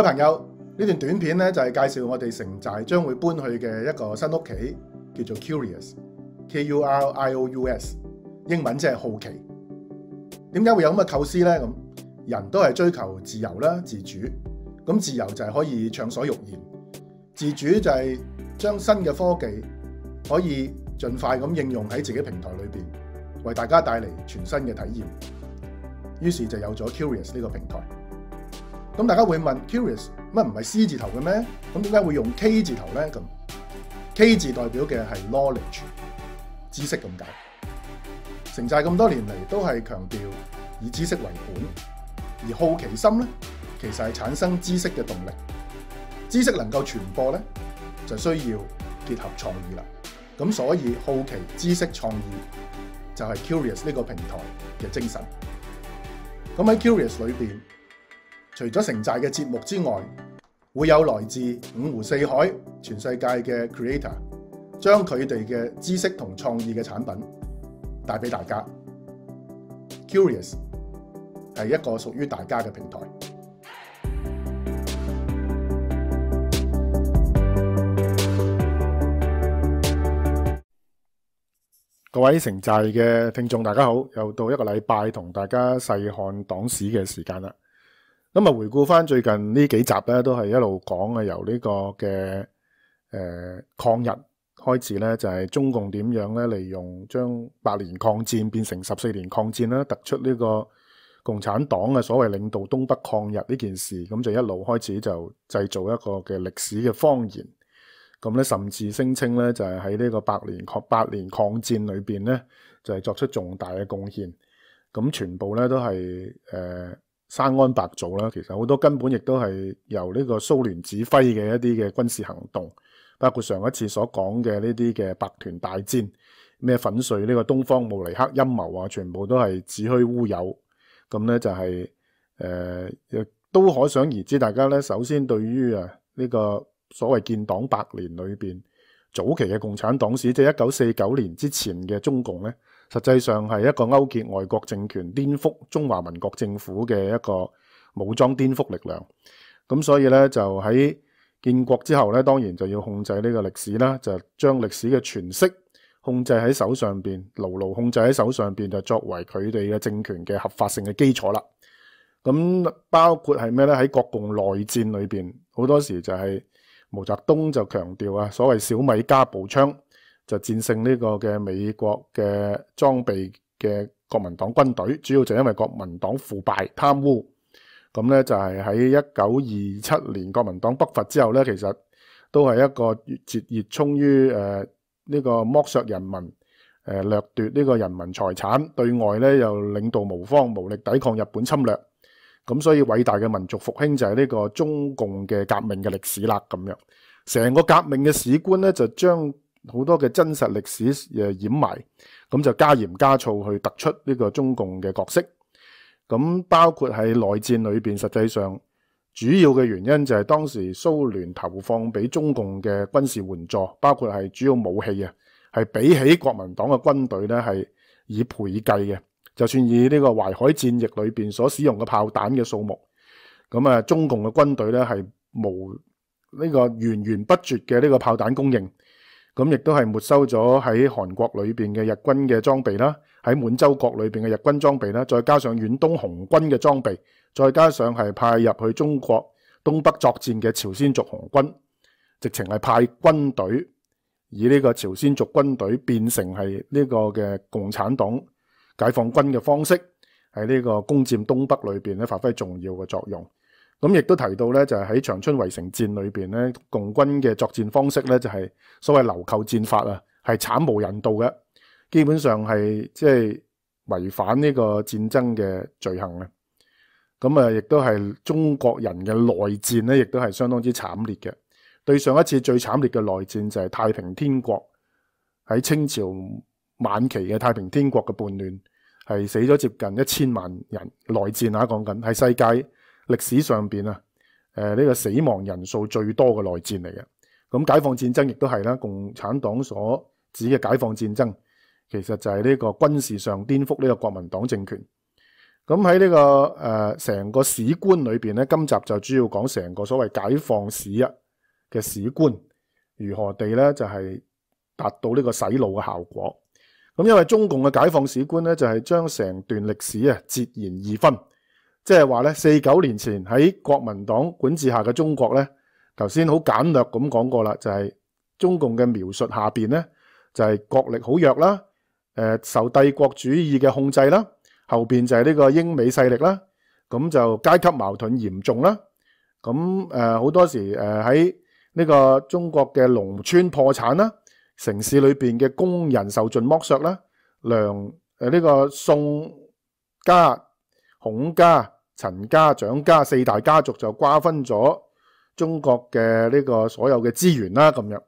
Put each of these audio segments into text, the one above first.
各位朋友，呢段短片咧就系介绍我哋城寨将会搬去嘅一个新屋企，叫做 Curious，K U R I O U S，英文即系好奇。点解会有咁嘅构思咧？咁人都系追求自由啦、自主。咁自由就系可以畅所欲言，自主就系将新嘅科技可以尽快咁应用喺自己平台里边，为大家带嚟全新嘅体验。于是就有咗 Curious 呢个平台。咁大家會問 curious 乜唔係 C 字頭嘅咩？咁點解會用 K 字頭咧？咁 K 字代表嘅係 knowledge 知識咁解。城寨咁多年嚟都係強調以知識為本，而好奇心咧其實係產生知識嘅動力。知識能夠傳播咧，就需要結合創意啦。咁所以好奇知識創意就係 curious 呢個平台嘅精神。咁喺 curious 裏面。除咗城寨嘅節目之外，會有來自五湖四海、全世界嘅 creator，將佢哋嘅知識同創意嘅產品帶俾大家。Curious 係一個屬於大家嘅平台。各位城寨嘅聽眾，大家好！又到一個禮拜同大家細看黨史嘅時間啦。咁啊，回顧翻最近呢幾集咧，都係一路講啊，由呢個嘅誒抗日開始咧，就係中共點樣咧，利用將八年抗戰變成十四年抗戰啦，突出呢個共產黨嘅所謂領導東北抗日呢件事，咁就一路開始就製造一個嘅歷史嘅方言，咁咧甚至聲稱咧就係喺呢個八年抗年抗戰裏面咧，就係作出重大嘅貢獻，咁全部咧都係誒。山安白做啦，其实好多根本亦都系由呢个苏联指挥嘅一啲嘅军事行动，包括上一次所讲嘅呢啲嘅白团大战，咩粉碎呢个东方慕尼克阴谋啊，全部都系子虚乌有。咁呢就系诶，都可想而知，大家呢首先对于啊呢个所谓建党百年里边早期嘅共产党史，即系一九四九年之前嘅中共呢。實際上係一個勾結外國政權、顛覆中華民國政府嘅一個武裝顛覆力量。咁所以咧，就喺建國之後咧，當然就要控制呢個歷史啦，就將歷史嘅傳釋控制喺手上邊，牢牢控制喺手上邊，就作為佢哋嘅政權嘅合法性嘅基礎啦。咁包括係咩咧？喺國共內戰裏面好多時就係毛澤東就強調啊，所謂小米加步槍。就戰勝呢個嘅美國嘅裝備嘅國民黨軍隊，主要就因為國民黨腐敗貪污。咁呢就係喺一九二七年國民黨北伐之後呢其實都係一個越越衷於誒呢個剝削人民、誒掠奪呢個人民財產，對外呢又領導無方、無力抵抗日本侵略。咁所以偉大嘅民族復興就係呢個中共嘅革命嘅歷史啦。咁樣成個革命嘅史觀呢就將好多嘅真實歷史掩埋，咁就加鹽加醋去突出呢個中共嘅角色。咁包括喺內戰裏面實際上主要嘅原因就係當時蘇聯投放俾中共嘅軍事援助，包括係主要武器啊，係比起國民黨嘅軍隊呢係以倍計嘅。就算以呢個淮海戰役裏面所使用嘅炮彈嘅數目，咁啊中共嘅軍隊呢係冇呢個源源不絕嘅呢個炮彈供應。咁亦都係沒收咗喺韓國裏面嘅日軍嘅裝備啦，喺滿洲國裏面嘅日軍裝備啦，再加上遠東紅軍嘅裝備，再加上係派入去中國東北作戰嘅朝鮮族紅軍，直情係派軍隊，以呢個朝鮮族軍隊變成係呢個嘅共產黨解放軍嘅方式，喺呢個攻佔東北裏面咧發揮重要嘅作用。咁亦都提到咧，就係喺長春圍城戰裏面咧，共軍嘅作戰方式咧，就係所謂流寇戰法啊，係慘無人道嘅，基本上係即係違反呢個戰爭嘅罪行咧。咁啊，亦都係中國人嘅內戰咧，亦都係相當之慘烈嘅。對上一次最慘烈嘅內戰就係太平天国喺清朝晚期嘅太平天国嘅叛亂，係死咗接近一千萬人內戰啊，講緊係世界。歷史上面啊，呢個死亡人數最多嘅內戰嚟嘅，咁解放戰爭亦都係啦，共產黨所指嘅解放戰爭，其實就係呢個軍事上顛覆呢個國民黨政權。咁喺呢個誒成個史觀裏面咧，今集就主要講成個所謂解放史啊嘅史觀如何地咧就係達到呢個洗腦嘅效果。咁因為中共嘅解放史觀咧，就係將成段歷史啊截然二分。即系话咧，四九年前喺国民党管治下嘅中国咧，头先好简略咁讲过啦，就系中共嘅描述下边咧，就系国力好弱啦，诶受帝国主义嘅控制啦，后边就系呢个英美势力啦，咁就阶级矛盾严重啦，咁诶好多时诶喺呢个中国嘅农村破产啦，城市里边嘅工人受尽剥削啦，梁诶呢个宋家。孔家、陈家、蒋家四大家族就瓜分咗中国嘅呢个所有嘅资源啦。咁样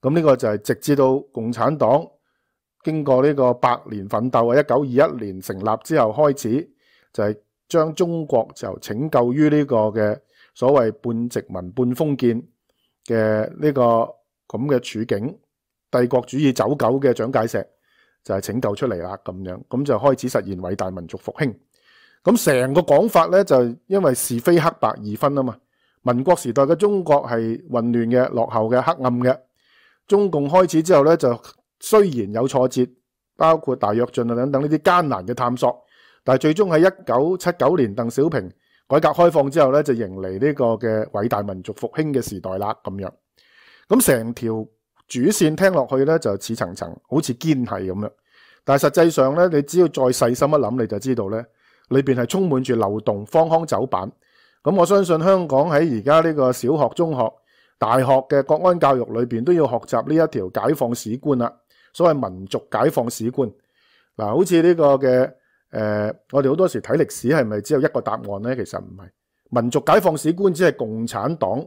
咁呢个就系直至到共产党经过呢个百年奋斗啊，一九二一年成立之后开始就系将中国就拯救于呢个嘅所谓半殖民半封建嘅呢个咁嘅处境、帝国主义走狗嘅蒋介石就系拯救出嚟啦。咁样咁就开始实现伟大民族复兴。咁成个讲法咧，就因为是非黑白二分啊嘛。民国时代嘅中国系混乱嘅、落后嘅、黑暗嘅。中共开始之后咧，就虽然有挫折，包括大跃进啊等等呢啲艰难嘅探索，但系最终喺一九七九年邓小平改革开放之后咧，就迎嚟呢个嘅伟大民族复兴嘅时代啦。咁样，咁成条主线听落去咧，就似层层，好似坚系咁样。但系实际上咧，你只要再细心一谂，你就知道咧。里边系充满住流动方腔走板。咁我相信香港喺而家呢个小学、中学、大学嘅国安教育里边都要学习呢一条解放史观啦。所谓民族解放史观，嗱，好似呢个嘅诶，我哋好多时睇历史系咪只有一个答案呢其实唔系民族解放史观，只系共产党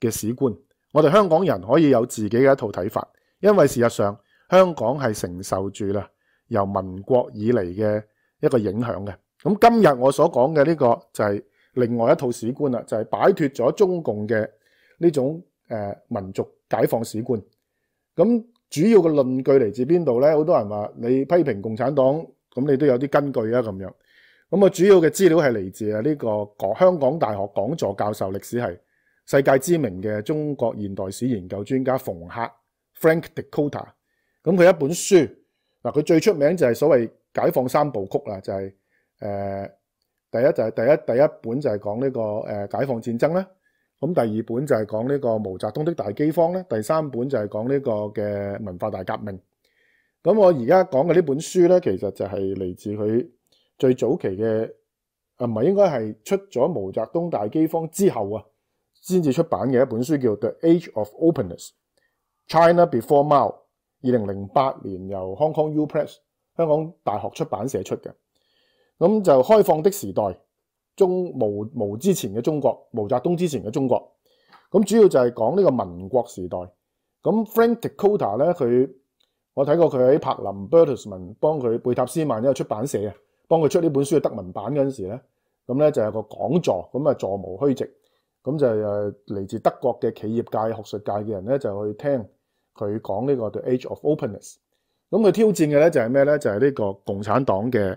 嘅史观。我哋香港人可以有自己嘅一套睇法，因为事实上香港系承受住啦由民国以嚟嘅一个影响嘅。咁今日我所講嘅呢個就係另外一套史觀啦，就係擺脱咗中共嘅呢種誒民族解放史觀。咁主要嘅論據嚟自邊度呢好多人話你批評共產黨，咁你都有啲根據啊咁樣。咁啊，主要嘅資料係嚟自啊呢個香港大學講座教授，歷史係世界知名嘅中國現代史研究專家馮克 Frank d a c o t a 咁佢一本書嗱，佢最出名就係所謂解放三部曲啦，就係。诶，第一就系第一第一本就系讲呢个诶解放战争啦。咁第二本就系讲呢个毛泽东的大饥荒啦。第三本就系讲呢个嘅文化大革命。咁我而家讲嘅呢本书呢其实就系嚟自佢最早期嘅，唔系应该系出咗毛泽东大饥荒之后啊，先至出版嘅一本书，叫《The Age of Openness: China Before Mao》。二零零八年由 Hong Kong U Press 香港大学出版社出嘅。咁就開放的時代，中毛毛之前嘅中國，毛澤東之前嘅中國。咁主要就係講呢個民國時代。咁 Frank a Cota 咧，佢我睇過佢喺柏林 b e r t u s m a n 帮幫佢貝塔斯曼一個出版社啊，幫佢出呢本書嘅德文版嗰陣時咧，咁咧就有個講座，咁啊座無虛席，咁就嚟自德國嘅企業界、學術界嘅人咧就去聽佢講呢個 The Age of Openness。咁佢挑戰嘅咧就係咩咧？就係呢個共產黨嘅。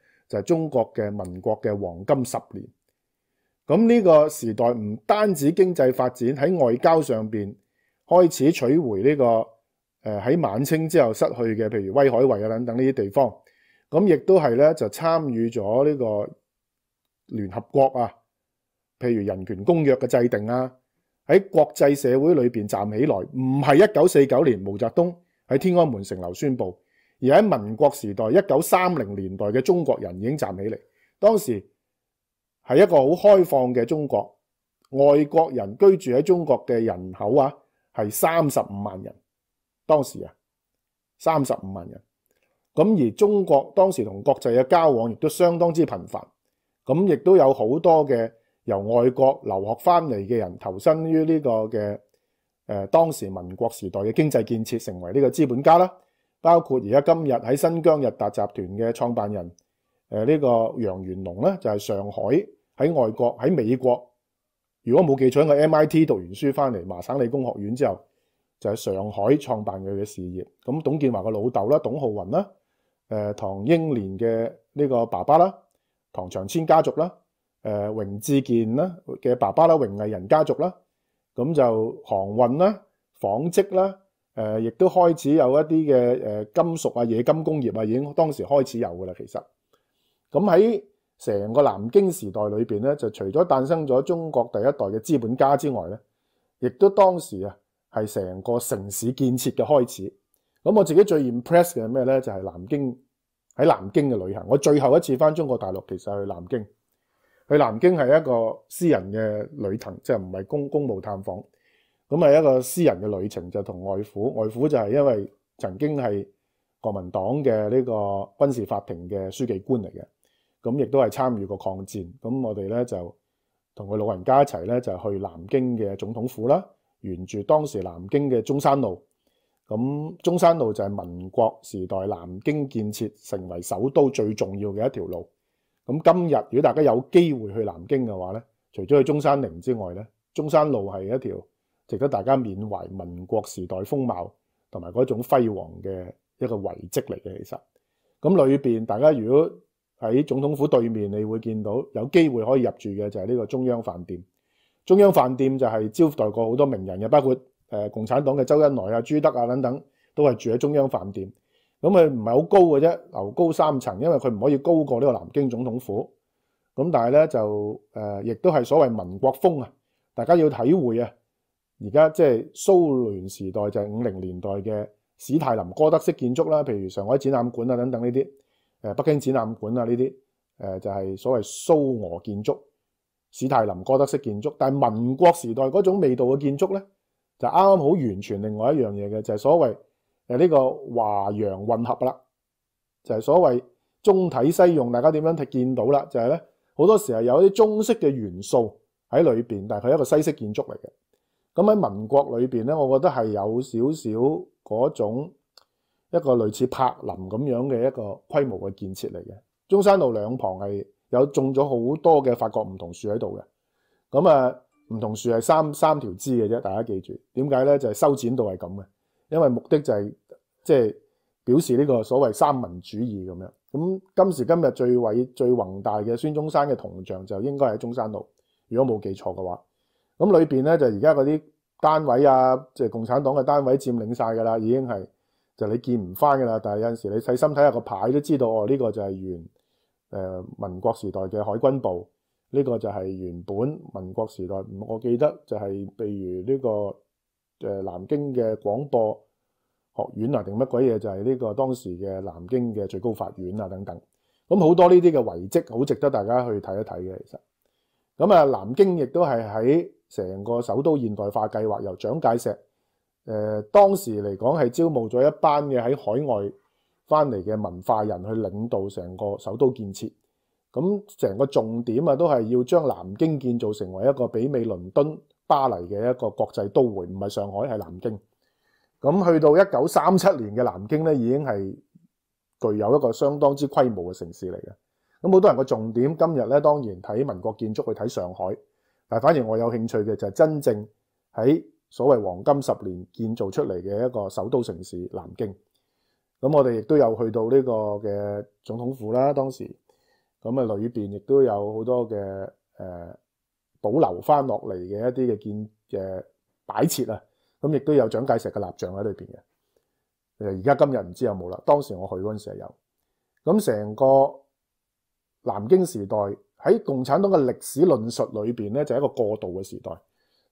就係中國嘅民國嘅黃金十年，咁呢個時代唔單止經濟發展，喺外交上面開始取回呢個喺晚清之後失去嘅，譬如威海衛啊等等呢啲地方，咁亦都係咧就參與咗呢個聯合國啊，譬如人權公約嘅制定啊，喺國際社會裏面站起來，唔係一九四九年毛澤東喺天安門城樓宣佈。而喺民國時代，一九三零年代嘅中國人已經站起嚟。當時係一個好開放嘅中國，外國人居住喺中國嘅人口啊，係三十五萬人。當時啊，三十五萬人。咁而中國當時同國際嘅交往亦都相當之頻繁。咁亦都有好多嘅由外國留學翻嚟嘅人投身於呢個嘅當時民國時代嘅經濟建設，成為呢個資本家啦。包括而家今日喺新疆日達集團嘅創辦人，呢個楊元龍咧，就係上海喺外國喺美國，如果冇記錯，喺 MIT 讀完書翻嚟麻省理工學院之後，就係上海創辦佢嘅事業。咁董建華個老豆啦，董浩雲啦，唐英年嘅呢個爸爸啦，唐長千家族啦，榮志健啦嘅爸爸啦，榮毅仁家族啦，咁就航運啦、紡織啦。誒，亦都開始有一啲嘅金屬啊、冶金工業啊，已經當時開始有噶啦。其實，咁喺成個南京時代裏面咧，就除咗誕生咗中國第一代嘅資本家之外咧，亦都當時啊係成個城市建設嘅開始。咁我自己最 impress 嘅係咩咧？就係南京喺南京嘅旅行。我最後一次翻中國大陸，其實去南京，去南京係一個私人嘅旅程，即係唔係公公務探訪。咁係一個私人嘅旅程，就同外父外父就係因為曾經係國民黨嘅呢個軍事法庭嘅書記官嚟嘅。咁亦都係參與過抗戰。咁我哋咧就同佢老人家一齊咧就去南京嘅總統府啦，沿住當時南京嘅中山路。咁中山路就係民國時代南京建設成為首都最重要嘅一條路。咁今日如果大家有機會去南京嘅話咧，除咗去中山陵之外咧，中山路係一條。值得大家缅怀民國時代風貌同埋嗰種輝煌嘅一個遺跡嚟嘅，其實咁裏面大家如果喺總統府對面，你會見到有機會可以入住嘅就係呢個中央飯店。中央飯店就係招待過好多名人嘅，包括共產黨嘅周恩来啊、朱德啊等等，都係住喺中央飯店。咁佢唔係好高嘅啫，樓高三層，因為佢唔可以高過呢個南京總統府。咁但係呢就亦都係所謂民國風啊，大家要體會啊。而家即係蘇聯時代，就係五零年代嘅史泰林哥德式建築啦。譬如上海展覽館啊，等等呢啲北京展覽館啊呢啲就係所謂蘇俄建築、史泰林哥德式建築。但係民國時代嗰種味道嘅建築呢就啱啱好完全另外一樣嘢嘅，就係所謂呢個華洋混合啦，就係所謂中體西用。大家點樣睇見到啦？就係呢好多時係有啲中式嘅元素喺裏面但係佢係一個西式建築嚟嘅。咁喺民国里边咧，我觉得系有少少嗰种一个类似柏林咁样嘅一个规模嘅建设嚟嘅。中山路两旁系有种咗好多嘅法国梧桐树喺度嘅。咁啊，梧桐树系三三条枝嘅啫，大家记住。点解咧？就系修剪到系咁嘅，因为目的就系即系表示呢个所谓三民主义咁样。咁今时今日最伟最宏大嘅孙中山嘅铜像就应该喺中山路，如果冇记错嘅话。咁裏面咧就而家嗰啲單位啊，即係共產黨嘅單位佔領晒噶啦，已經係就你見唔翻噶啦。但係有陣時你細心睇下個牌都知道，哦呢個就係原誒民國時代嘅海軍部，呢個就係原本民國時代，我記得就係譬如呢個誒南京嘅廣播學院啊，定乜鬼嘢就係呢個當時嘅南京嘅最高法院啊等等。咁好多呢啲嘅遺跡好值得大家去睇一睇嘅。其實咁啊，南京亦都係喺。成個首都現代化計劃由蔣介石當時嚟講係招募咗一班嘅喺海外翻嚟嘅文化人去領導成個首都建設，咁成個重點啊都係要將南京建造成為一個媲美倫敦、巴黎嘅一個國際都會，唔係上海係南京。咁去到一九三七年嘅南京呢已經係具有一個相當之規模嘅城市嚟嘅。咁好多人個重點今日呢當然睇民國建築去睇上海。但反而我有興趣嘅就係真正喺所謂黃金十年建造出嚟嘅一個首都城市南京。咁我哋亦都有去到呢個嘅總統府啦，當時咁啊，裏邊亦都有好多嘅誒保留翻落嚟嘅一啲嘅建嘅擺設啊。咁亦都有蒋介石嘅立像喺裏面嘅。而家今日唔知有冇啦。當時我去嗰时時有。咁成個南京時代。喺共產黨嘅歷史論述裏面咧，就一個過渡嘅時代。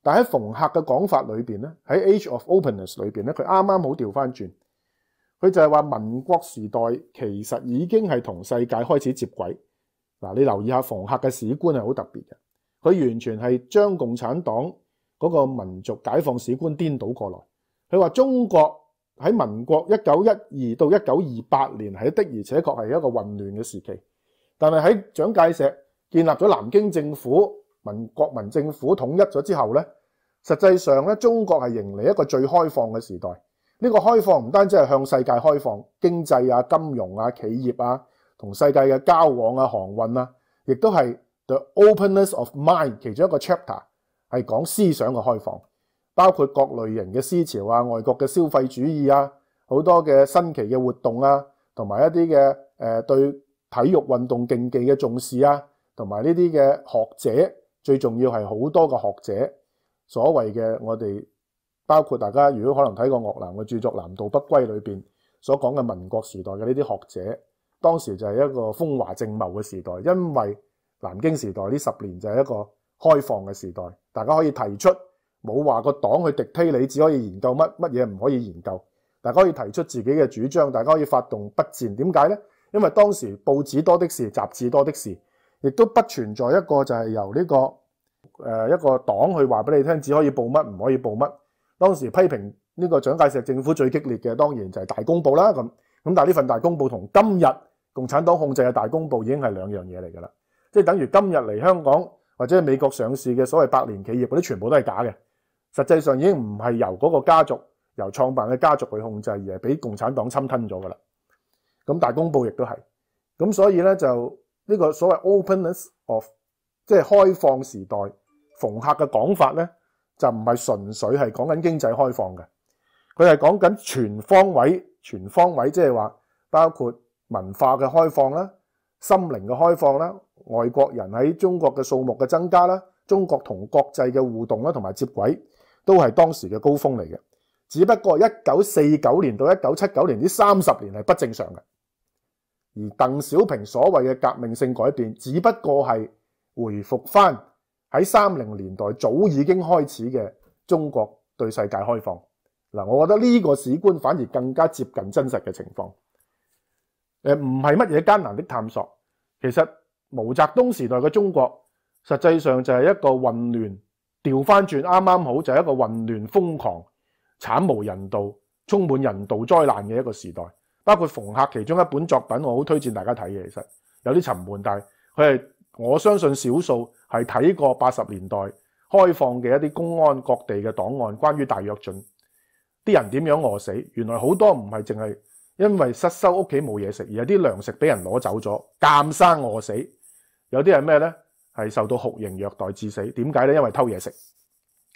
但喺逢客嘅講法裏面咧，喺 Age of Openness 裏面咧，佢啱啱好調翻轉。佢就係話民國時代其實已經係同世界開始接軌。嗱，你留意下逢客嘅史觀係好特別嘅，佢完全係將共產黨嗰個民族解放史觀顛倒過來。佢話中國喺民國一九一二到一九二八年係的而且確係一個混亂嘅時期，但係喺蔣介石。建立咗南京政府、民國民政府統一咗之後咧，實際上咧，中國係迎嚟一個最開放嘅時代。呢個開放唔單止係向世界開放經濟啊、金融啊、企業啊，同世界嘅交往啊、航運啊，亦都係 the openness of mind 其中一個 chapter 係講思想嘅開放，包括各類型嘅思潮啊、外國嘅消費主義啊、好多嘅新奇嘅活動啊，同埋一啲嘅對體育運動競技嘅重視啊。同埋呢啲嘅學者最重要係好多個學者所謂嘅我哋包括大家如果可能睇過岳南嘅著作《南渡北歸》裏边所講嘅民國時代嘅呢啲學者，當時就係一個風華正茂嘅時代。因為南京時代呢十年就係一個開放嘅時代，大家可以提出冇話個黨去敌推你，只可以研究乜乜嘢唔可以研究，大家可以提出自己嘅主張，大家可以發動筆戰。點解咧？因為當時報紙多的事，雜誌多的事。亦都不存在一個就係由呢個誒一個黨去話俾你聽，只可以報乜唔可以報乜。當時批評呢個蔣介石政府最激烈嘅，當然就係大公報啦。咁咁但係呢份大公報同今日共產黨控制嘅大公報已經係兩樣嘢嚟㗎啦。即係等於今日嚟香港或者美國上市嘅所謂百年企業嗰啲，全部都係假嘅。實際上已經唔係由嗰個家族由創辦嘅家族去控制，而係俾共產黨侵吞咗㗎啦。咁大公報亦都係。咁所以呢就。呢個所謂 openness，of 即係開放時代，逢客嘅講法呢就唔係純粹係講緊經濟開放嘅，佢係講緊全方位、全方位，即係話包括文化嘅開放啦、心靈嘅開放啦、外國人喺中國嘅數目嘅增加啦、中國同國際嘅互動啦、同埋接軌，都係當時嘅高峰嚟嘅。只不過一九四九年到一九七九年呢三十年係不正常嘅。而邓小平所谓嘅革命性改变，只不过系回复翻喺三零年代早已经开始嘅中国对世界开放。嗱，我觉得呢个史观反而更加接近真实嘅情况。诶，唔系乜嘢艰难的探索。其实毛泽东时代嘅中国，实际上就系一个混乱，调翻转啱啱好就系一个混乱、疯狂、惨无人道、充满人道灾难嘅一个时代。包括冯客其中一本作品，我好推薦大家睇嘅。其實有啲沉悶，但係佢係我相信少數係睇過八十年代開放嘅一啲公安各地嘅檔案，關於大跃进啲人點樣餓死。原來好多唔係淨係因為失收屋企冇嘢食，而係啲糧食俾人攞走咗，餃生餓死。有啲係咩呢係受到酷刑虐待致死。點解呢因為偷嘢食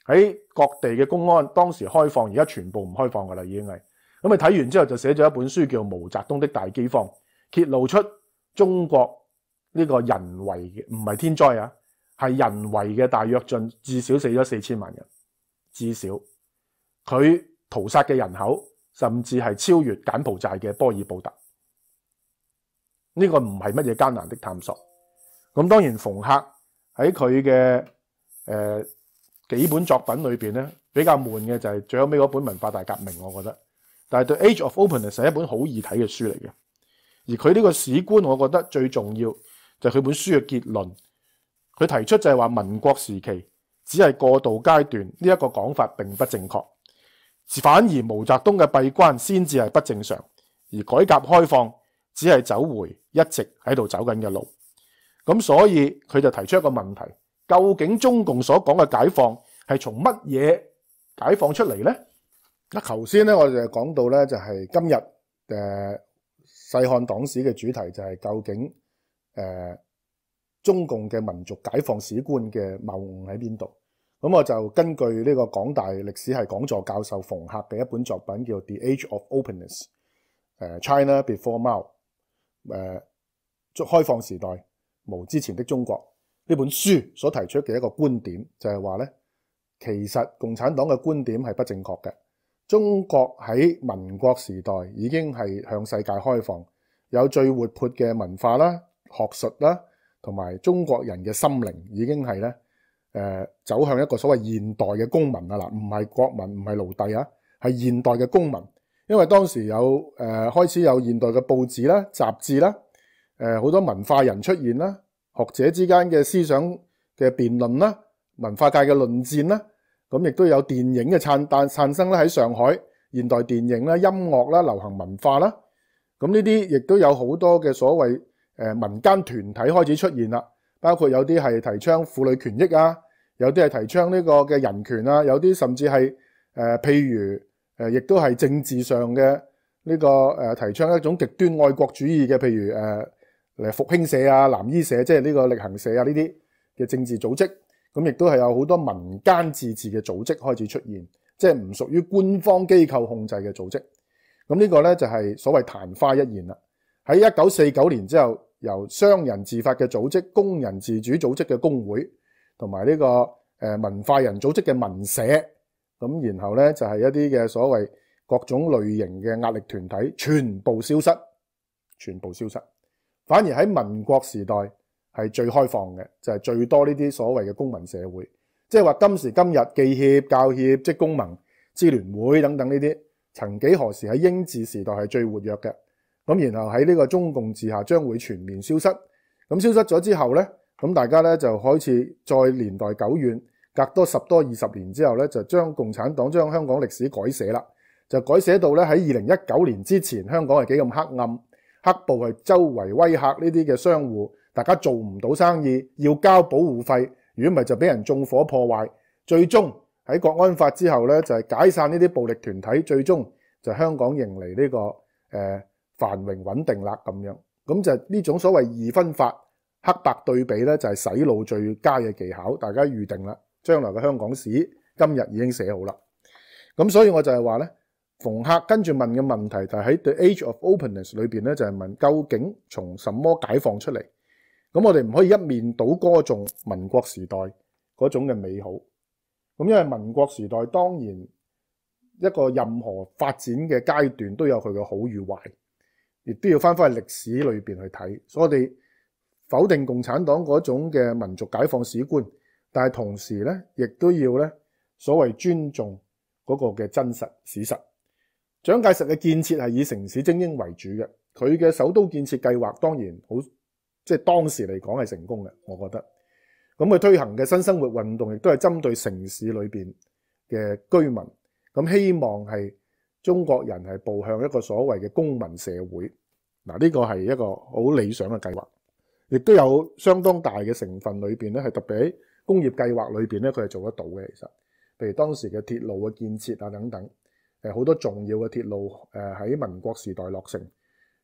喺各地嘅公安當時開放，而家全部唔開放㗎啦，已經係。咁佢睇完之后就写咗一本书叫《毛泽东的大饥荒》，揭露出中国呢个人为嘅唔系天灾啊，系人为嘅大跃进，至少死咗四千万人，至少佢屠杀嘅人口甚至系超越柬埔寨嘅波尔布特。呢个唔系乜嘢艰难的探索。咁当然，冯克喺佢嘅诶几本作品里边咧，比较闷嘅就系最后尾嗰本《文化大革命》，我觉得。但系《The Age of o p e n e s s 實一本好易睇嘅書嚟嘅，而佢呢個史觀，我覺得最重要就係佢本書嘅結論。佢提出就係話民國時期只係過渡階段呢一個講法並不正確，反而毛澤東嘅閉關先至係不正常，而改革開放只係走回一直喺度走緊嘅路。咁所以佢就提出一個問題：究竟中共所講嘅解放係從乜嘢解放出嚟呢？嗱，頭先咧，我哋就講到咧，就係今日誒細看黨史嘅主題，就係究竟誒中共嘅民族解放史觀嘅謬誤喺邊度？咁我就根據呢個港大歷史系講座教授馮客嘅一本作品，叫《The Age of Openness：China Before Mao》誒，開放時代無之前的中國呢本書所提出嘅一個觀點，就係話咧，其實共產黨嘅觀點係不正確嘅。中国喺民国时代已经系向世界开放，有最活泼嘅文化啦、学术啦，同埋中国人嘅心灵已经系咧诶走向一个所谓现代嘅公民啊！嗱，唔系国民，唔系奴隶啊，系现代嘅公民。因为当时有诶开始有现代嘅报纸啦、杂志啦，诶好多文化人出现啦，学者之间嘅思想嘅辩论啦，文化界嘅论战啦。咁亦都有電影嘅產，但產生咧喺上海現代電影啦、音樂啦、流行文化啦。咁呢啲亦都有好多嘅所謂民間團體開始出現啦，包括有啲係提倡婦女權益啊，有啲係提倡呢個嘅人權啊，有啲甚至係譬如亦都係政治上嘅呢個提倡一種極端愛國主義嘅，譬如誒復興社啊、南衣社，即係呢個力行社啊呢啲嘅政治組織。咁亦都係有好多民間自治嘅組織開始出現，即係唔屬於官方機構控制嘅組織。咁呢個呢就係所謂昙花一現啦。喺一九四九年之後，由商人自發嘅組織、工人自主組織嘅工會，同埋呢個文化人組織嘅文社，咁然後呢就係一啲嘅所謂各種類型嘅壓力團體，全部消失，全部消失。反而喺民國時代。係最開放嘅，就係最多呢啲所謂嘅公民社會，即係話今時今日，記協、教協、即公民支聯會等等呢啲，曾幾何時喺英治時代係最活躍嘅。咁然後喺呢個中共治下，將會全面消失。咁消失咗之後呢咁大家呢就開始在年代久遠，隔多十多二十年之後呢就將共產黨將香港歷史改寫啦，就改寫到呢喺二零一九年之前，香港係幾咁黑暗，黑暴係周圍威嚇呢啲嘅商户。大家做唔到生意，要交保護費。如果唔係就俾人縱火破壞。最終喺國安法之後呢就係解散呢啲暴力團體。最終就香港迎嚟呢個誒繁榮穩定啦咁樣。咁就呢種所謂二分法黑白對比呢就係洗腦最佳嘅技巧。大家預定啦，將來嘅香港史今日已經寫好啦。咁所以我就係話呢逢客跟住問嘅問題就喺 The Age of Openness 裏面呢就係問究竟從什麼解放出嚟？咁我哋唔可以一面倒歌颂民國時代嗰種嘅美好，咁因為民國時代當然一個任何發展嘅階段都有佢嘅好與壞，亦都要翻翻去歷史裏面去睇。所以，我哋否定共產黨嗰種嘅民族解放史觀，但係同時呢亦都要呢所謂尊重嗰個嘅真實事實。蒋介石嘅建設係以城市精英為主嘅，佢嘅首都建設計劃當然好。即係當時嚟講係成功嘅，我覺得。咁佢推行嘅新生活運動，亦都係針對城市裏面嘅居民，咁希望係中國人係步向一個所謂嘅公民社會。嗱，呢個係一個好理想嘅計劃，亦都有相當大嘅成分裏面咧，係特別喺工業計劃裏面咧，佢係做得到嘅。其實，譬如當時嘅鐵路嘅建設啊等等，好多重要嘅鐵路喺民國時代落成。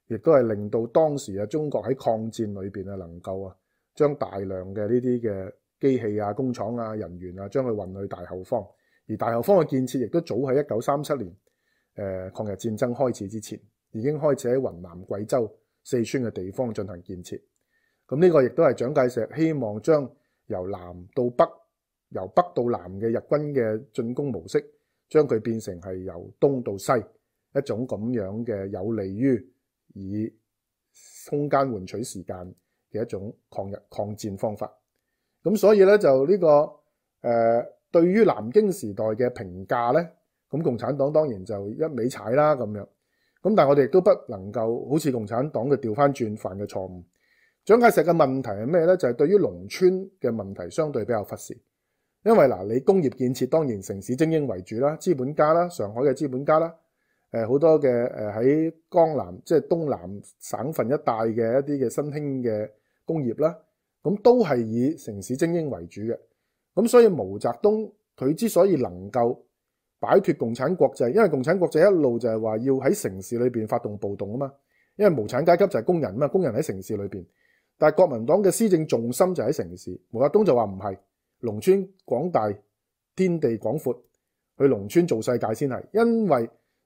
亦都係令到當時嘅中國喺抗戰裏面啊，能夠啊將大量嘅呢啲嘅機器啊、工廠啊、人員啊，將佢運去大後方。而大後方嘅建設亦都早喺一九三七年，抗日戰爭開始之前，已經開始喺雲南、貴州、四川嘅地方進行建設。咁呢個亦都係蔣介石希望將由南到北、由北到南嘅日軍嘅進攻模式，將佢變成係由東到西一種咁樣嘅有利於。以空間換取時間嘅一種抗日抗戰方法，咁所以呢就呢個誒對於南京時代嘅評價呢咁共產黨當然就一味踩啦咁樣，咁但我哋亦都不能夠好似共產黨嘅調翻轉犯嘅錯誤。蔣介石嘅問題係咩呢就係對於農村嘅問題相對比較忽視，因為嗱你工業建設當然城市精英為主啦，資本家啦，上海嘅資本家啦。诶，好多嘅诶喺江南即系东南省份一带嘅一啲嘅新兴嘅工业啦，咁都系以城市精英为主嘅。咁所以毛泽东佢之所以能够摆脱共产国际，因为共产国际一路就系话要喺城市里边发动暴动啊嘛。因为无产阶级就系工人嘛，工人喺城市里边，但系国民党嘅施政重心就喺城市。毛泽东就话唔系，农村广大天地广阔，去农村做世界先系，因为。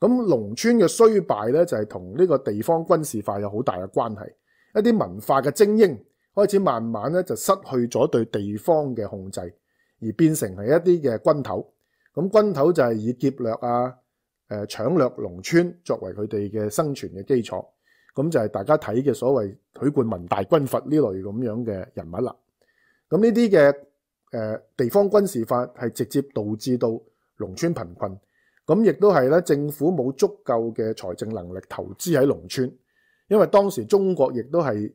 咁农村嘅衰败咧，就系同呢个地方军事化有好大嘅关系。一啲文化嘅精英开始慢慢咧就失去咗对地方嘅控制，而变成系一啲嘅军头。咁军头就系以劫掠啊、诶抢掠农村作为佢哋嘅生存嘅基础。咁就系大家睇嘅所谓许冠文大军阀呢类咁样嘅人物啦。咁呢啲嘅诶地方军事化系直接导致到农村贫困。咁亦都係咧，政府冇足夠嘅財政能力投資喺農村，因為當時中國亦都係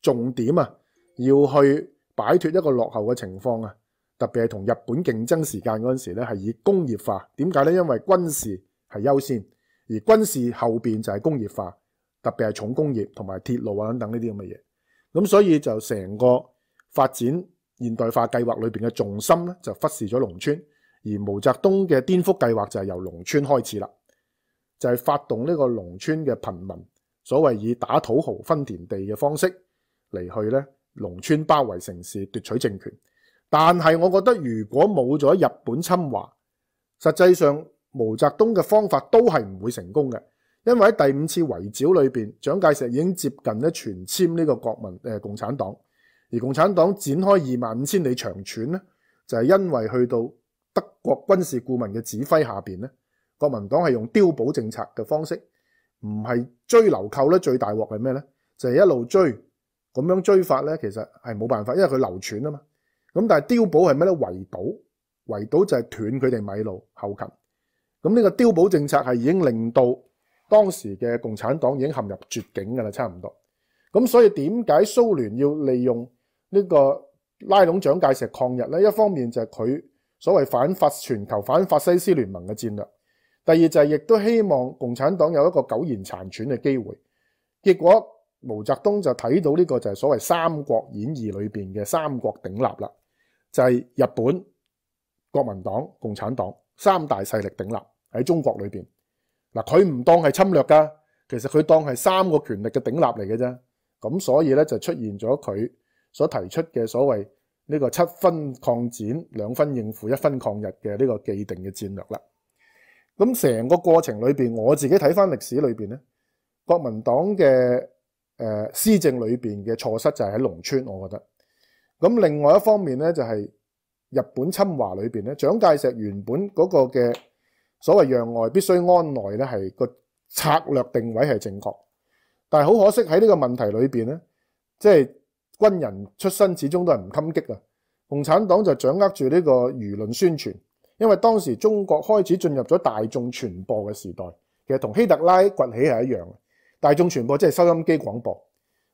重點啊，要去擺脱一個落後嘅情況啊。特別係同日本競爭時間嗰陣時咧，係以工業化。點解呢因為軍事係優先，而軍事後面就係工業化，特別係重工業同埋鐵路啊等等呢啲咁嘅嘢。咁所以就成個發展現代化計劃裏面嘅重心咧，就忽視咗農村。而毛泽东嘅颠覆计划就系由农村开始啦，就系发动呢个农村嘅贫民，所谓以打土豪分田地嘅方式嚟去咧农村包围城市夺取政权。但系我觉得如果冇咗日本侵华，实际上毛泽东嘅方法都系唔会成功嘅，因为喺第五次围剿里边，蒋介石已经接近咧全签呢个国民诶共产党，而共产党展开二万五千里长串呢就系因为去到。德國軍事顧問嘅指揮下面咧，國民黨係用碉堡政策嘅方式，唔係追流寇咧。最大禍係咩呢就係一路追咁樣追法呢其實係冇辦法，因為佢流傳啊嘛。咁但係碉堡係咩呢圍堵，圍堵就係斷佢哋米路後勤。咁呢個碉堡政策係已經令到當時嘅共產黨已經陷入絕境㗎啦，差唔多。咁所以點解蘇聯要利用呢個拉攏蔣介石抗日呢一方面就係佢。所谓反法全球反法西斯联盟嘅战略，第二就系亦都希望共产党有一个苟延残喘嘅机会。结果毛泽东就睇到呢个就系所谓三国演义里边嘅三国鼎立啦，就系日本、国民党、共产党三大势力鼎立喺中国里边。嗱，佢唔当系侵略噶，其实佢当系三个权力嘅鼎立嚟嘅啫。咁所以咧就出现咗佢所提出嘅所谓。呢个七分抗战、两分应付、一分抗日嘅呢个既定嘅战略啦。咁成个过程里边，我自己睇翻历史里边咧，国民党嘅诶施政里边嘅错失就系喺农村，我觉得。咁另外一方面咧，就系日本侵华里边咧，蒋介石原本嗰个嘅所谓让外必须安内咧，系个策略定位系正确，但系好可惜喺呢个问题里边咧，即系。軍人出身始終都係唔禁擊啊！共產黨就掌握住呢個輿論宣傳，因為當時中國開始進入咗大眾傳播嘅時代，其實同希特拉崛起係一樣嘅。大眾傳播即係收音機廣播，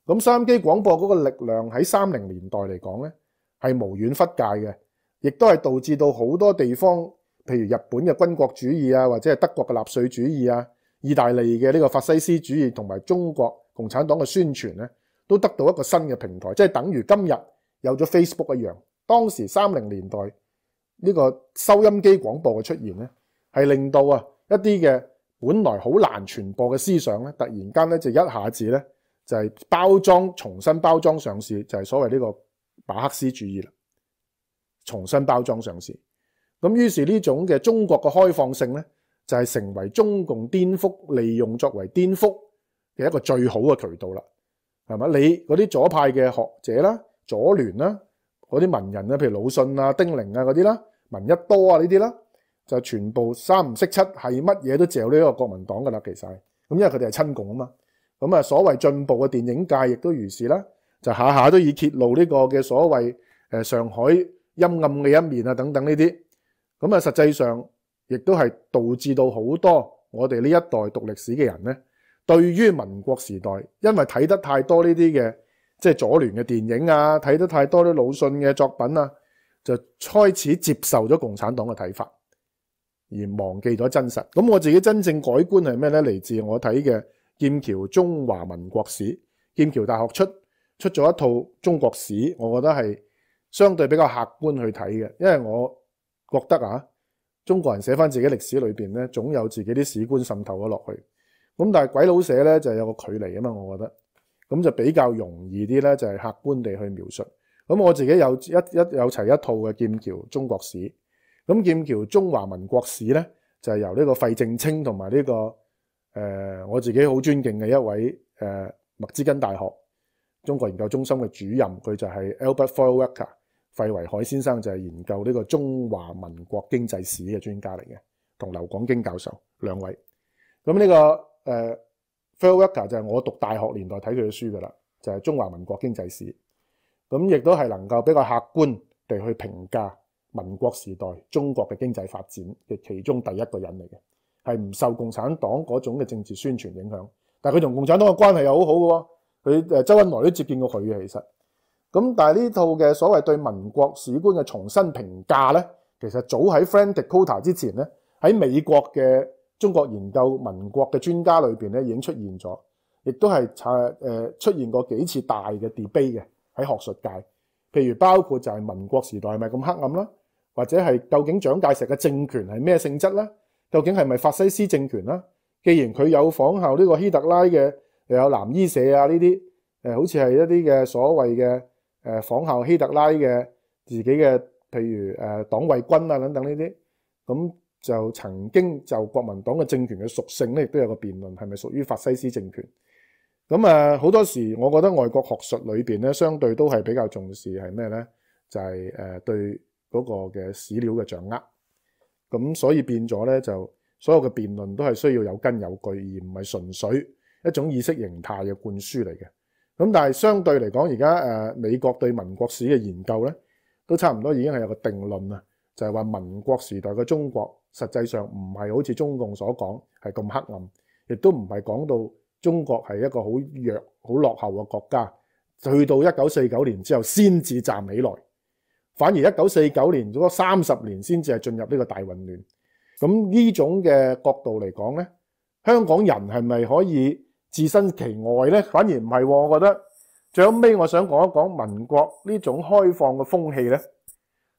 咁收音機廣播嗰個力量喺三零年代嚟講咧係無遠忽界嘅，亦都係導致到好多地方，譬如日本嘅軍國主義啊，或者係德國嘅納粹主義啊，意大利嘅呢個法西斯主義，同埋中國共產黨嘅宣傳咧。都得到一個新嘅平台，即係等於今日有咗 Facebook 一樣。當時三零年代呢個收音機廣播嘅出現呢，係令到啊一啲嘅本來好難傳播嘅思想咧，突然間咧就一下子咧就係包裝重新包裝上市，就係所謂呢個馬克思主義啦，重新包裝上市。咁於是呢種嘅中國嘅開放性呢，就係成為中共顛覆利用作為顛覆嘅一個最好嘅渠道啦。系咪你嗰啲左派嘅学者啦、左联啦、嗰啲文人啦，譬如鲁迅啊、丁玲啊嗰啲啦、文一多啊呢啲啦，就全部三唔识七，系乜嘢都借呢个国民党噶啦，其实咁因为佢哋系亲共啊嘛。咁啊，所谓进步嘅电影界亦都如是啦，就下下都以揭露呢个嘅所谓诶上海阴暗嘅一面啊，等等呢啲。咁啊，实际上亦都系导致到好多我哋呢一代读历史嘅人呢對於民國時代，因為睇得太多呢啲嘅即係左聯嘅電影啊，睇得太多啲魯迅嘅作品啊，就開始接受咗共產黨嘅睇法，而忘記咗真實。咁我自己真正改觀係咩呢嚟自我睇嘅劍橋中華民國史，劍橋大學出出咗一套中國史，我覺得係相對比較客觀去睇嘅，因為我覺得啊，中國人寫翻自己歷史裏面呢總有自己啲史觀滲透咗落去。咁但係鬼佬寫咧就有個距離啊嘛，我覺得咁就比較容易啲咧，就係客觀地去描述。咁我自己有一一有齊一套嘅劍橋中國史，咁劍橋中華民國史咧就係由呢個費正清同埋呢個誒我自己好尊敬嘅一位誒密茲根大學中國研究中心嘅主任，佢就係 Albert Foerwerker 費維海先生，就係研究呢個中華民國經濟史嘅專家嚟嘅，同劉廣京教授兩位。咁呢個。诶，Frederick 就系我读大学年代睇佢嘅书噶啦，就系中华民国经济史，咁亦都系能够比较客观地去评价民国时代中国嘅经济发展嘅其中第一个人嚟嘅，系唔受共产党嗰种嘅政治宣传影响，但系佢同共产党嘅关系又好好嘅，佢诶周恩来都接见过佢嘅，其实，咁但系呢套嘅所谓对民国史观嘅重新评价呢其实早喺 f r e d e k o t a 之前呢喺美国嘅。中國研究民國嘅專家裏面咧，已經出現咗，亦都係出現過幾次大嘅 debate 嘅喺學術界。譬如包括就係民國時代係咪咁黑暗啦，或者係究竟蔣介石嘅政權係咩性質咧？究竟係咪法西斯政權啦？既然佢有仿效呢個希特拉嘅，又有藍衣社啊呢啲好似係一啲嘅所謂嘅仿效希特拉嘅自己嘅，譬如黨衛軍啊等等呢啲咁。就曾經就國民黨嘅政權嘅屬性咧，亦都有個辯論，係咪屬於法西斯政權？咁啊，好多時我覺得外國學術裏面咧，相對都係比較重視係咩咧？就係對嗰個嘅史料嘅掌握。咁所以變咗咧，就所有嘅辯論都係需要有根有據，而唔係純粹一種意識形態嘅灌輸嚟嘅。咁但係相對嚟講，而家美國對民國史嘅研究咧，都差唔多已經係有個定論啦。就係話民國時代嘅中國。实际上唔系好似中共所讲系咁黑暗，亦都唔系讲到中国系一个好弱、好落后嘅国家。去到一九四九年之后先至站起来，反而一九四九年嗰三十年先至系进入呢个大混乱。咁呢种嘅角度嚟讲呢，香港人系咪可以置身其外呢？反而唔系，我觉得最尾我想讲一讲民国呢种开放嘅风气呢，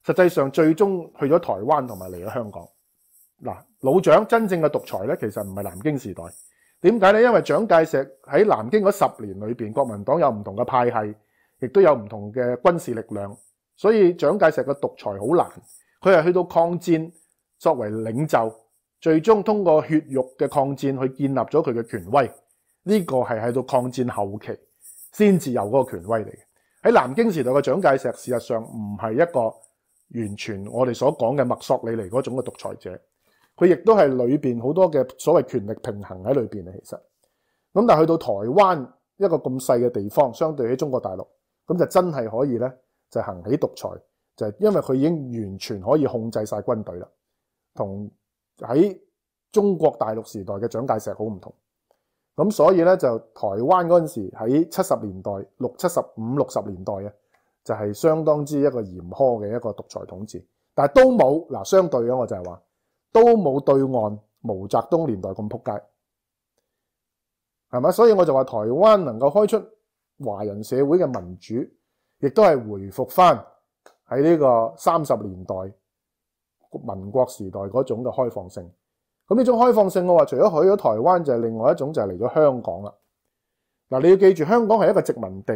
实际上最终去咗台湾同埋嚟咗香港。嗱，老蒋真正嘅獨裁呢其實唔係南京時代。點解呢因為蒋介石喺南京嗰十年裏面國民黨有唔同嘅派系，亦都有唔同嘅軍事力量，所以蒋介石嘅獨裁好難。佢係去到抗戰作為領袖，最終通過血肉嘅抗戰去建立咗佢嘅權威。呢個係喺到抗戰後期先至有嗰個權威嚟。喺南京時代嘅蒋介石，事實上唔係一個完全我哋所講嘅墨索里尼嗰種嘅獨裁者。佢亦都係裏面好多嘅所謂權力平衡喺裏面其實咁，但係去到台灣一個咁細嘅地方，相對喺中國大陸，咁就真係可以呢就行起獨裁，就係因為佢已經完全可以控制晒軍隊啦。同喺中國大陸時代嘅蔣介石好唔同，咁所以呢就台灣嗰陣時喺七十年代六七十五六十年代啊，就係相當之一個嚴苛嘅一個獨裁統治，但都冇嗱，相對嘅我就係話。都冇對岸毛澤東年代咁撲街，係咪所以我就話台灣能夠開出華人社會嘅民主，亦都係回復翻喺呢個三十年代民國時代嗰種嘅開放性。咁呢種開放性，我話除咗去咗台灣，就係另外一種就係嚟咗香港啦。嗱，你要記住，香港係一個殖民地，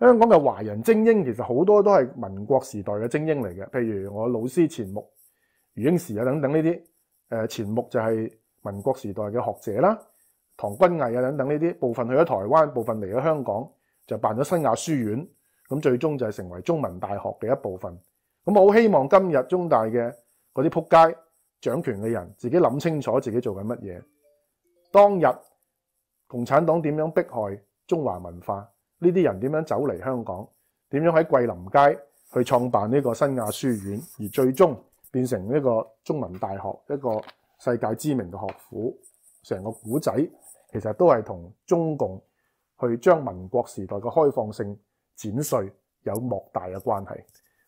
香港嘅華人精英其實好多都係民國時代嘅精英嚟嘅，譬如我老師錢穆。余英时啊，等等呢啲诶，前目就係民國時代嘅學者啦，唐君毅啊，等等呢啲部分去咗台灣，部分嚟咗香港就辦咗新亞書院，咁最終就係成為中文大學嘅一部分。咁我好希望今日中大嘅嗰啲扑街掌權嘅人自己諗清楚自己做緊乜嘢。當日共產黨點樣迫害中華文化？呢啲人點樣走嚟香港？點樣喺桂林街去創辦呢個新亞書院？而最終。變成一個中文大學，一個世界知名嘅學府，成個古仔其實都係同中共去將民國時代嘅開放性剪碎有莫大嘅關係。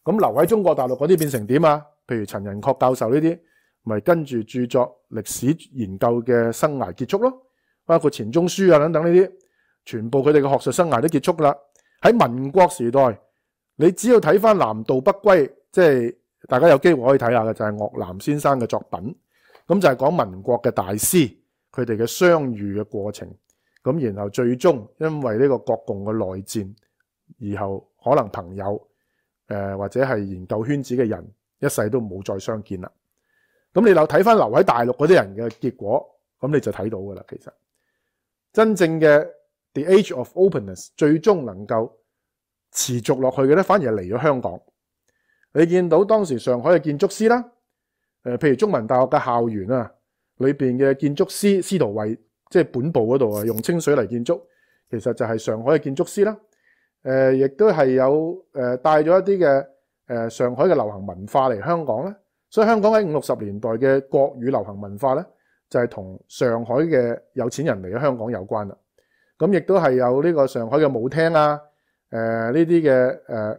咁留喺中國大陸嗰啲變成點啊？譬如陳仁恪教授呢啲，咪跟住著作歷史研究嘅生涯結束咯。包括錢中書啊等等呢啲，全部佢哋嘅學術生涯都結束啦。喺民國時代，你只要睇翻南道北歸，即係。大家有機會可以睇下嘅就係岳南先生嘅作品，咁就係講民國嘅大師佢哋嘅相遇嘅過程，咁然後最終因為呢個國共嘅內戰，然後可能朋友或者係研究圈子嘅人一世都冇再相見啦。咁你留睇翻留喺大陸嗰啲人嘅結果，咁你就睇到噶啦。其實真正嘅 The Age of Openness 最終能夠持續落去嘅咧，反而嚟咗香港。你见到当时上海嘅建筑师啦，诶，譬如中文大学嘅校园啊，里边嘅建筑师司徒慧，即系本部嗰度啊，用清水嚟建筑，其实就系上海嘅建筑师啦。诶，亦都系有诶带咗一啲嘅诶上海嘅流行文化嚟香港呢所以香港喺五六十年代嘅国语流行文化咧，就系同上海嘅有钱人嚟咗香港有关啦。咁亦都系有呢个上海嘅舞厅啊，诶呢啲嘅诶。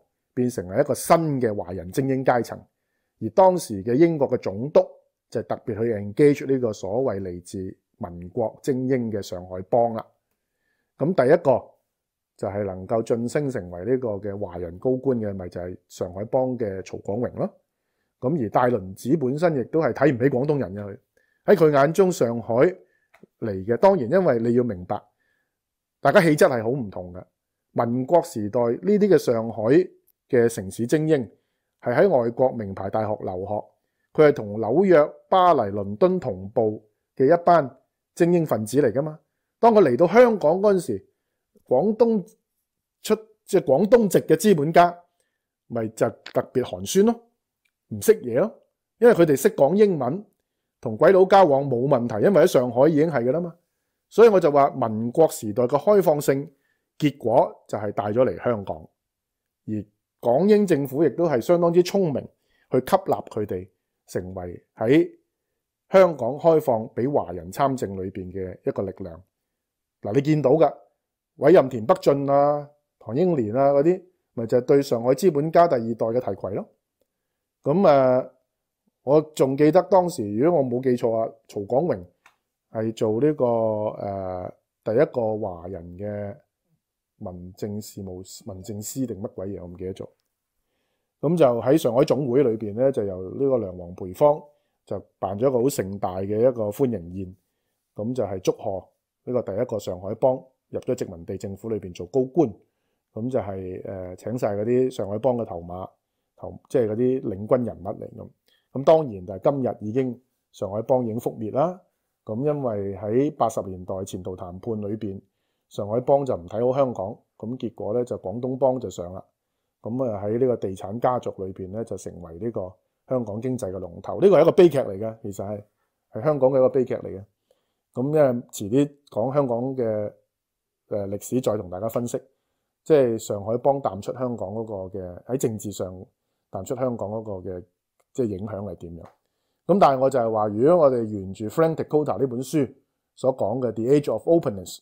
变成一个新嘅华人精英阶层，而当时嘅英国嘅总督就特别去 engage 呢个所谓嚟自民国精英嘅上海帮啦。咁第一个就系能够晋升成为呢个嘅华人高官嘅，咪就系上海帮嘅曹广荣咯。咁而大轮子本身亦都系睇唔起广东人嘅，佢。喺佢眼中上海嚟嘅。当然，因为你要明白，大家气质系好唔同嘅。民国时代呢啲嘅上海。嘅城市精英係喺外國名牌大學留學，佢係同紐約、巴黎、倫敦同步嘅一班精英分子嚟㗎嘛。當佢嚟到香港嗰陣时廣東出即係廣東籍嘅資本家，咪就特別寒酸咯，唔識嘢咯，因為佢哋識講英文，同鬼佬交往冇問題，因為喺上海已經係㗎啦嘛。所以我就話民國時代嘅開放性，結果就係帶咗嚟香港，而。港英政府亦都係相當之聰明，去吸納佢哋成為喺香港開放俾華人參政裏面嘅一個力量。嗱，你見到㗎委任田北俊啊、唐英年啊嗰啲，咪就係對上海資本家第二代嘅提携咯。咁啊，我仲記得當時，如果我冇記錯啊，曹廣榮係做呢個誒第一個華人嘅。民政事務、民政司定乜鬼嘢，我唔記得咗。咁就喺上海總會裏面咧，就由呢個梁王培芳就辦咗一個好盛大嘅一個歡迎宴。咁就係祝賀呢個第一個上海幫入咗殖民地政府裏面做高官。咁就係請晒嗰啲上海幫嘅頭馬頭，即係嗰啲領軍人物嚟咁當然就係今日已經上海幫已經覆滅啦。咁因為喺八十年代前途談判裏面上海幫就唔睇好香港，咁結果呢就廣東幫就上啦。咁啊喺呢個地產家族裏面呢就成為呢個香港經濟嘅龍頭。呢個係一個悲劇嚟嘅，其實係係香港嘅一個悲劇嚟嘅。咁因為遲啲講香港嘅歷史，再同大家分析，即係上海幫淡出香港嗰個嘅喺政治上淡出香港嗰個嘅即係影響係點樣？咁但係我就係話，如果我哋沿住 f r a n k i a Cota 呢本書所講嘅 The Age of Openness。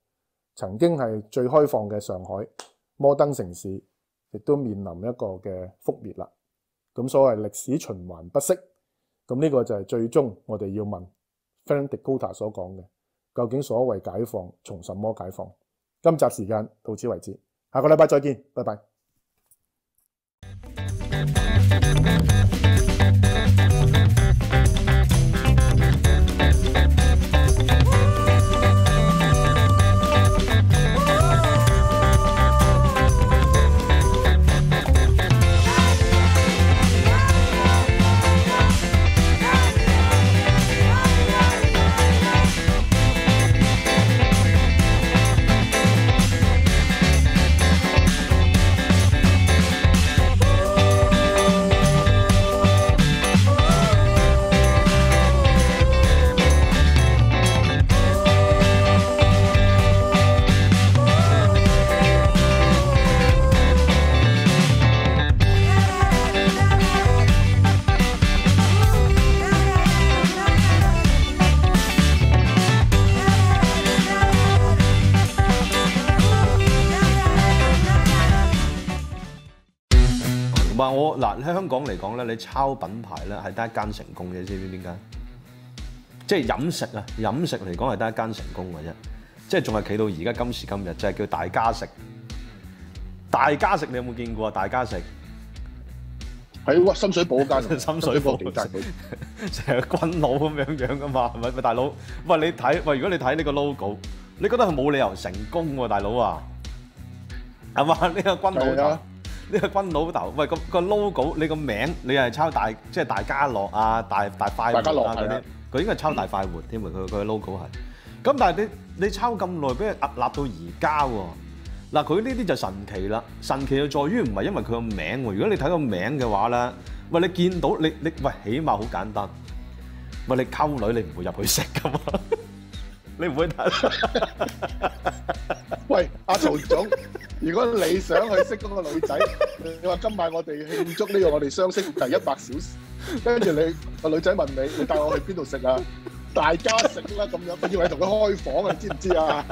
曾經係最開放嘅上海，摩登城市，亦都面臨一個嘅覆滅啦。咁所謂歷史循環不息，咁呢個就係最終我哋要問 Fernand Gota 所講嘅，究竟所謂解放從什麼解放？今集時間到此為止，下個禮拜再見，拜拜。講咧，你抄品牌咧，係得一間成功嘅，知唔知點解？即係飲食啊，飲食嚟講係得一間成功嘅啫，即係仲係企到而家今時今日，就係叫大家食，大家食你有冇見過？大家食喺深水埗間，深水埗點 成日軍佬咁樣樣噶嘛？係咪？大佬，喂你睇，喂如果你睇呢個 logo，你覺得佢冇理由成功喎，大佬啊，係嘛？呢個軍佬。呢個軍老豆，喂個個 logo，你個名，你係抄大即係大家樂啊，大大快活啊嗰啲，佢應該係抄大快活添喎，佢佢 logo 係。咁但係你你抄咁耐，俾人屹立到而家喎。嗱，佢呢啲就神奇啦，神奇就在於唔係因為佢個名喎。如果你睇個名嘅話咧，喂你見到你你喂起碼好簡單，喂你溝女你唔會入去食噶嘛。你唔 喂，阿曹總，如果你想去識嗰個女仔，你話今晚我哋慶祝呢個我哋相識第一百小時，跟住你個女仔問你：你帶我去邊度食啊？大家食啦咁樣，以要你同佢開房啊！你知唔知啊？